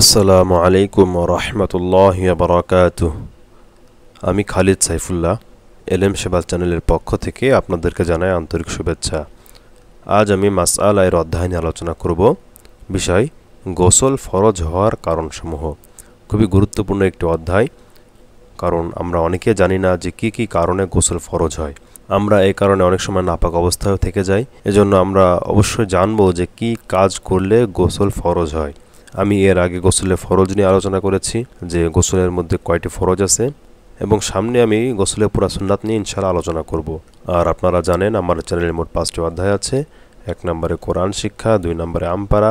আসসালামু আলাইকুম রহমতুল্লাহ বারাকাত আমি খালিদ সাইফুল্লাহ এলএম সেবা চ্যানেলের পক্ষ থেকে আপনাদেরকে জানাই আন্তরিক শুভেচ্ছা আজ আমি মাসআল আয়ের অধ্যায় নিয়ে আলোচনা করব বিষয় গোসল ফরজ হওয়ার কারণসমূহ খুবই গুরুত্বপূর্ণ একটি অধ্যায় কারণ আমরা অনেকে জানি না যে কি কি কারণে গোসল ফরজ হয় আমরা এই কারণে অনেক সময় নাপাক অবস্থায় থেকে যাই এজন্য আমরা অবশ্যই জানবো যে কি কাজ করলে গোসল ফরজ হয় আমি এর আগে গোসলের ফরজ নিয়ে আলোচনা করেছি যে গোসলের মধ্যে কয়টি ফরজ আছে এবং সামনে আমি গোসলের পুরা সুন্নাত নিয়ে ইনশাল্লাহ আলোচনা করব আর আপনারা জানেন আমার চ্যানেলে মোট পাঁচটি অধ্যায় আছে এক নম্বরে কোরআন শিক্ষা দুই নম্বরে আমপারা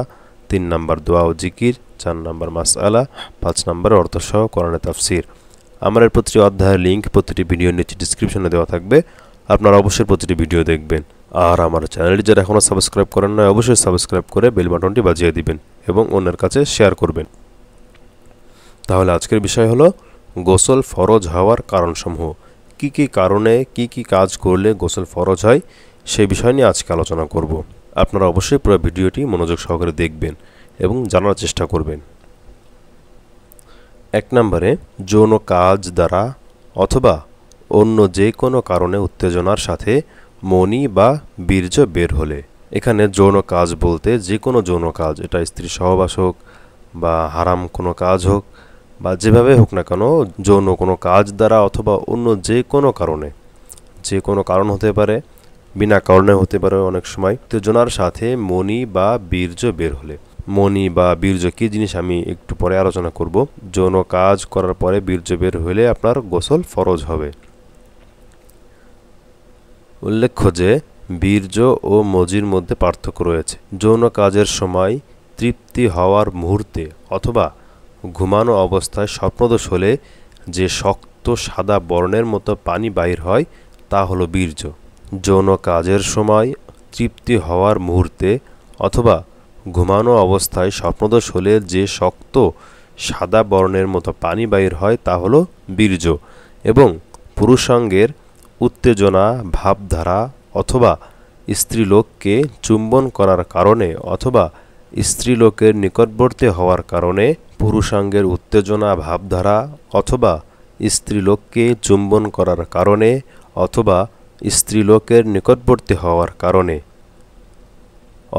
তিন নম্বর দোয়া ও জিকির চার নম্বর মাসআলা পাঁচ নম্বরে অর্থসহ কোরআনে তাফসির আমার প্রতিটি অধ্যায়ের লিঙ্ক প্রতিটি ভিডিওর নিচে ডিসক্রিপশনে দেওয়া থাকবে আপনারা অবশ্যই প্রতিটি ভিডিও দেখবেন আর আমার চ্যানেলটি যারা এখনও সাবস্ক্রাইব করেন না অবশ্যই সাবস্ক্রাইব করে বেল বাটনটি বাজিয়ে দিবেন এবং অন্যের কাছে শেয়ার করবেন তাহলে আজকের বিষয় হলো গোসল ফরজ হওয়ার কারণসমূহ কি কি কারণে কি কি কাজ করলে গোসল ফরজ হয় সেই বিষয় নিয়ে আজকে আলোচনা করব আপনারা অবশ্যই পুরো ভিডিওটি মনোযোগ সহকারে দেখবেন এবং জানার চেষ্টা করবেন এক নম্বরে যৌন কাজ দ্বারা অথবা অন্য যে কোনো কারণে উত্তেজনার সাথে মনি বা বীর্য বের হলে এখানে যৌন কাজ বলতে যে কোনো যৌন কাজ এটা স্ত্রী সহবাস হোক বা হারাম কোনো কাজ হোক বা যেভাবে হোক না কেন যৌন কোনো কাজ দ্বারা অথবা অন্য যে কোনো কারণে যে কোনো কারণ হতে পারে বিনা কারণে হতে পারে অনেক সময় উত্তেজনার সাথে মনি বা বীর্য বের হলে মনি বা বীর্য কী জিনিস আমি একটু পরে আলোচনা করব যৌন কাজ করার পরে বীর্য বের হলে আপনার গোসল ফরজ হবে উল্লেখ্য যে বীর্য ও মজির মধ্যে পার্থক্য রয়েছে যৌন কাজের সময় তৃপ্তি হওয়ার মুহূর্তে অথবা ঘুমানো অবস্থায় স্বপ্নদোষ হলে যে শক্ত সাদা বর্ণের মতো পানি বাহির হয় তা হলো বীর্য যৌন কাজের সময় তৃপ্তি হওয়ার মুহূর্তে অথবা ঘুমানো অবস্থায় স্বপ্নদোষ হলে যে শক্ত সাদা বর্ণের মতো পানি বাহির হয় তা হলো বীর্য এবং পুরুষাঙ্গের উত্তেজনা ভাবধারা অথবা স্ত্রীলোককে চুম্বন করার কারণে অথবা স্ত্রীলোকের নিকটবর্তী হওয়ার কারণে পুরুষাঙ্গের উত্তেজনা ভাবধারা অথবা স্ত্রীলোককে চুম্বন করার কারণে অথবা স্ত্রীলোকের নিকটবর্তী হওয়ার কারণে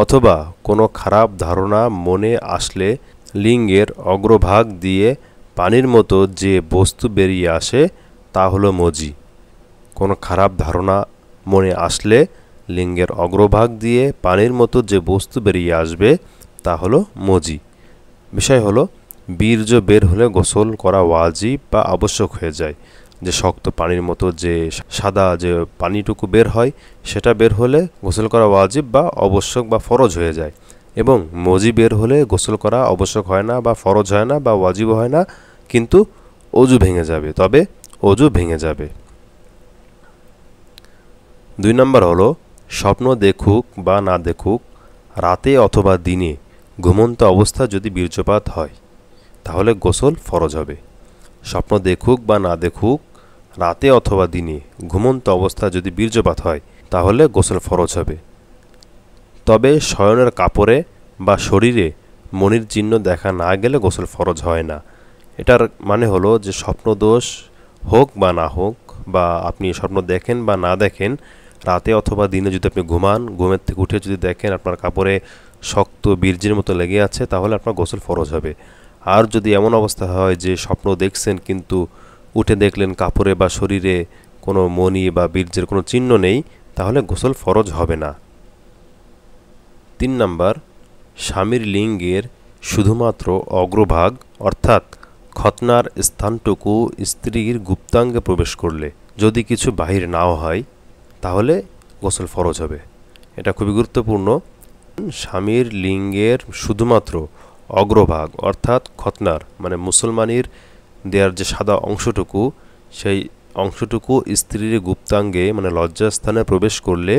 অথবা কোনো খারাপ ধারণা মনে আসলে লিঙ্গের অগ্রভাগ দিয়ে পানির মতো যে বস্তু বেরিয়ে আসে তা হলো মজি কোনো খারাপ ধারণা মনে আসলে লিঙ্গের অগ্রভাগ দিয়ে পানির মতো যে বস্তু বেরিয়ে আসবে তা হলো মজি বিষয় হলো বীর্য বের হলে গোসল করা ওয়াজিব বা আবশ্যক হয়ে যায় যে শক্ত পানির মতো যে সাদা যে পানিটুকু বের হয় সেটা বের হলে গোসল করা ওয়াজিব বা আবশ্যক বা ফরজ হয়ে যায় এবং মজি বের হলে গোসল করা আবশ্যক হয় না বা ফরজ হয় না বা ওয়াজিব হয় না কিন্তু অজু ভেঙে যাবে তবে অজু ভেঙে যাবে দুই নম্বর হলো স্বপ্ন দেখুক বা না দেখুক রাতে অথবা দিনে ঘুমন্ত অবস্থা যদি বীর্যপাত হয় তাহলে গোসল ফরজ হবে স্বপ্ন দেখুক বা না দেখুক রাতে অথবা দিনে ঘুমন্ত অবস্থা যদি বীর্যপাত হয় তাহলে গোসল ফরজ হবে তবে শয়নের কাপড়ে বা শরীরে মনির চিহ্ন দেখা না গেলে গোসল ফরজ হয় না এটার মানে হলো যে স্বপ্নদোষ হোক বা না হোক বা আপনি স্বপ্ন দেখেন বা না দেখেন রাতে অথবা দিনে যদি আপনি ঘুমান ঘুমের থেকে উঠে যদি দেখেন আপনার কাপড়ে শক্ত বীর্যের মতো লেগে আছে তাহলে আপনার গোসল ফরজ হবে আর যদি এমন অবস্থা হয় যে স্বপ্ন দেখছেন কিন্তু উঠে দেখলেন কাপড়ে বা শরীরে কোনো মনি বা বীর্যের কোনো চিহ্ন নেই তাহলে গোসল ফরজ হবে না তিন নাম্বার স্বামীর লিঙ্গের শুধুমাত্র অগ্রভাগ অর্থাৎ খতনার স্থানটুকু স্ত্রীর গুপ্তাঙ্গে প্রবেশ করলে যদি কিছু বাহির নাও হয় তাহলে গোসল ফরজ হবে এটা খুবই গুরুত্বপূর্ণ স্বামীর লিঙ্গের শুধুমাত্র অগ্রভাগ অর্থাৎ খতনার মানে মুসলমানির দেয়ার যে সাদা অংশটুকু সেই অংশটুকু স্ত্রীর গুপ্তাঙ্গে মানে লজ্জাস্থানে প্রবেশ করলে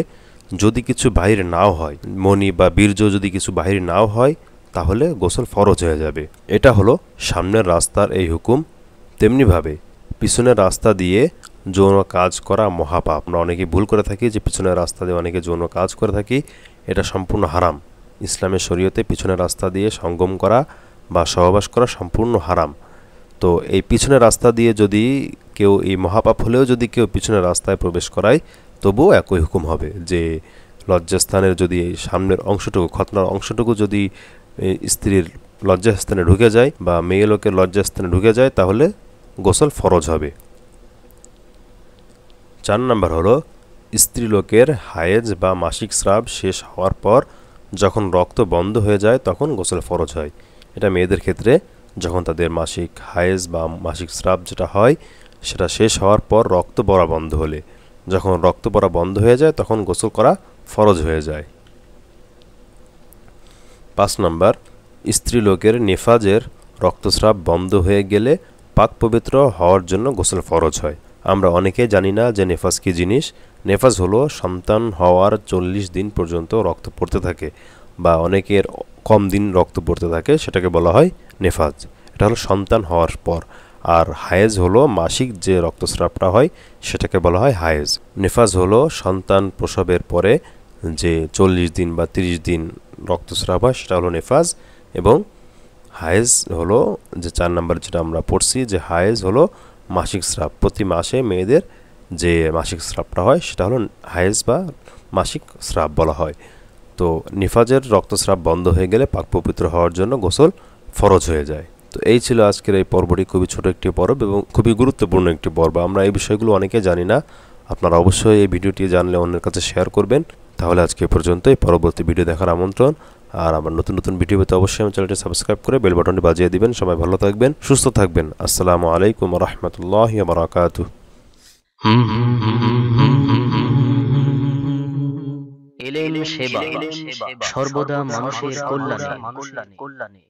যদি কিছু বাহির নাও হয় মণি বা বীর্য যদি কিছু বাহির নাও হয় তাহলে গোসল ফরজ হয়ে যাবে এটা হলো সামনের রাস্তার এই হুকুম তেমনিভাবে পিছনের রাস্তা দিয়ে যৌন কাজ করা মহাপাপ আমরা অনেকে ভুল করে থাকি যে পিছনের রাস্তা দিয়ে অনেকে যৌন কাজ করে থাকি এটা সম্পূর্ণ হারাম ইসলামের শরীয়তে পিছনের রাস্তা দিয়ে সঙ্গম করা বা সহবাস করা সম্পূর্ণ হারাম তো এই পিছনের রাস্তা দিয়ে যদি কেউ এই মহাপাপ হলেও যদি কেউ পিছনের রাস্তায় প্রবেশ করায় তবুও একই হুকুম হবে যে লজ্জাস্থানের যদি এই সামনের অংশটুকু খতনার অংশটুকু যদি স্ত্রীর লজ্জাস্থানে ঢুকে যায় বা মেয়ে লোকের লজ্জাস্থানে ঢুকে যায় তাহলে গোসল ফরজ হবে চার নাম্বার হলো স্ত্রীলোকের হায়েজ বা মাসিক স্রাব শেষ হওয়ার পর যখন রক্ত বন্ধ হয়ে যায় তখন গোসল ফরজ হয় এটা মেয়েদের ক্ষেত্রে যখন তাদের মাসিক হায়েজ বা মাসিক স্রাব যেটা হয় সেটা শেষ হওয়ার পর রক্ত পড়া বন্ধ হলে যখন রক্ত পড়া বন্ধ হয়ে যায় তখন গোসল করা ফরজ হয়ে যায় পাঁচ নম্বর স্ত্রীলোকের নেফাজের রক্তস্রাব বন্ধ হয়ে গেলে পাক পবিত্র হওয়ার জন্য গোসল ফরজ হয় আমরা অনেকে জানি না যে নেফাস কী জিনিস নেফাস হলো সন্তান হওয়ার চল্লিশ দিন পর্যন্ত রক্ত পড়তে থাকে বা অনেকের কম দিন রক্ত পড়তে থাকে সেটাকে বলা হয় নেফাজ এটা হলো সন্তান হওয়ার পর আর হায়েজ হলো মাসিক যে রক্তস্রাবটা হয় সেটাকে বলা হয় হায়েজ নেফাজ হলো সন্তান প্রসবের পরে যে চল্লিশ দিন বা ৩০ দিন রক্তস্রাব হয় সেটা হলো নেফাজ এবং হায়েজ হলো যে চার নাম্বার যেটা আমরা পড়ছি যে হায়েজ হলো মাসিক স্রাব প্রতি মাসে মেয়েদের যে মাসিক স্রাবটা হয় সেটা হলো হায়েস বা মাসিক স্রাব বলা হয় তো নিফাজের রক্তস্রাব বন্ধ হয়ে গেলে পাক পবিত্র হওয়ার জন্য গোসল ফরজ হয়ে যায় তো এই ছিল আজকের এই পর্বটি খুবই ছোট একটি পর্ব এবং খুবই গুরুত্বপূর্ণ একটি পর্ব আমরা এই বিষয়গুলো অনেকে জানি না আপনারা অবশ্যই এই ভিডিওটি জানলে অন্যের কাছে শেয়ার করবেন তাহলে আজকে পর্যন্ত এই পরবর্তী ভিডিও দেখার আমন্ত্রণ আর আমার নতুন নতুন ভিডিও পেতে অবশ্যই আমার চ্যানেলটি সাবস্ক্রাইব করে বেল বাটনটি বাজিয়ে দিবেন সবাই ভালো থাকবেন সুস্থ থাকবেন আসসালামু আলাইকুম রহমতুল্লাহ বারাকাতু এলেন সেবা সর্বদা মানুষের কল্যাণে কল্যাণে